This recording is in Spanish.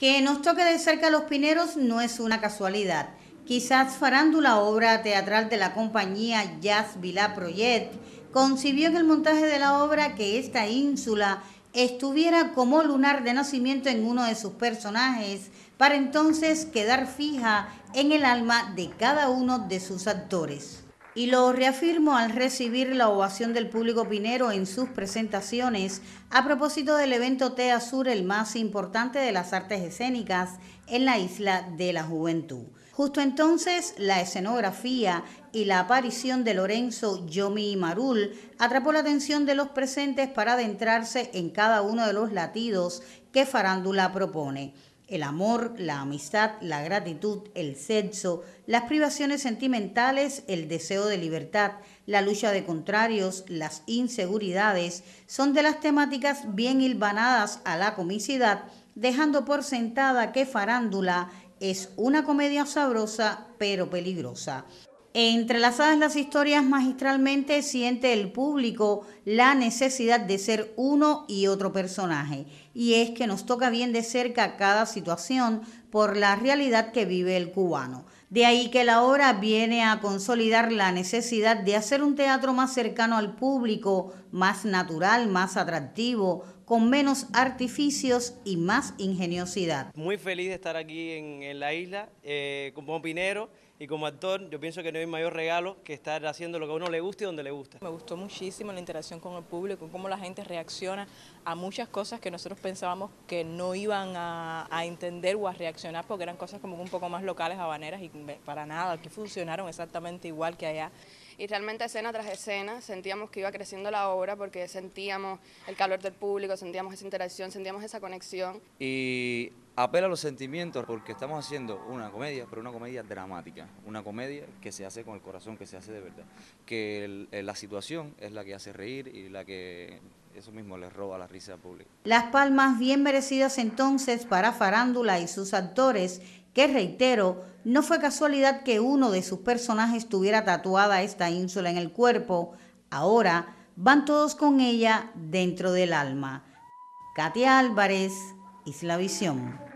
Que nos toque de cerca a los pineros no es una casualidad. Quizás Farándula, obra teatral de la compañía Jazz Vila Project, concibió en el montaje de la obra que esta ínsula estuviera como lunar de nacimiento en uno de sus personajes, para entonces quedar fija en el alma de cada uno de sus actores. Y lo reafirmo al recibir la ovación del público pinero en sus presentaciones a propósito del evento TEA Sur, el más importante de las artes escénicas en la isla de la juventud. Justo entonces, la escenografía y la aparición de Lorenzo, Yomi y Marul atrapó la atención de los presentes para adentrarse en cada uno de los latidos que Farándula propone el amor, la amistad, la gratitud, el sexo, las privaciones sentimentales, el deseo de libertad, la lucha de contrarios, las inseguridades, son de las temáticas bien hilvanadas a la comicidad, dejando por sentada que farándula es una comedia sabrosa pero peligrosa. Entrelazadas las historias magistralmente, siente el público la necesidad de ser uno y otro personaje. Y es que nos toca bien de cerca cada situación por la realidad que vive el cubano. De ahí que la obra viene a consolidar la necesidad de hacer un teatro más cercano al público, más natural, más atractivo, con menos artificios y más ingeniosidad. Muy feliz de estar aquí en, la isla eh, como pinero y como actor. Yo pienso que no hay mayor regalo que estar haciendo lo que a uno le gusta y donde le gusta. Me gustó muchísimo la interacción con el público, cómo la gente reacciona a muchas cosas que nosotros pensábamos que no iban a, a entender o a reaccionar porque eran cosas como un poco más locales, habaneras y para nada, que funcionaron exactamente igual que allá y realmente escena tras escena sentíamos que iba creciendo la obra porque sentíamos el calor del público, sentíamos esa interacción, sentíamos esa conexión. Y apela a los sentimientos porque estamos haciendo una comedia, pero una comedia dramática, una comedia que se hace con el corazón, que se hace de verdad, que la situación es la que hace reír y la que eso mismo les roba la risa al público. Las palmas bien merecidas entonces para Farándula y sus actores reitero, no fue casualidad que uno de sus personajes tuviera tatuada esta ínsula en el cuerpo, ahora van todos con ella dentro del alma. Katia Álvarez, Isla Visión.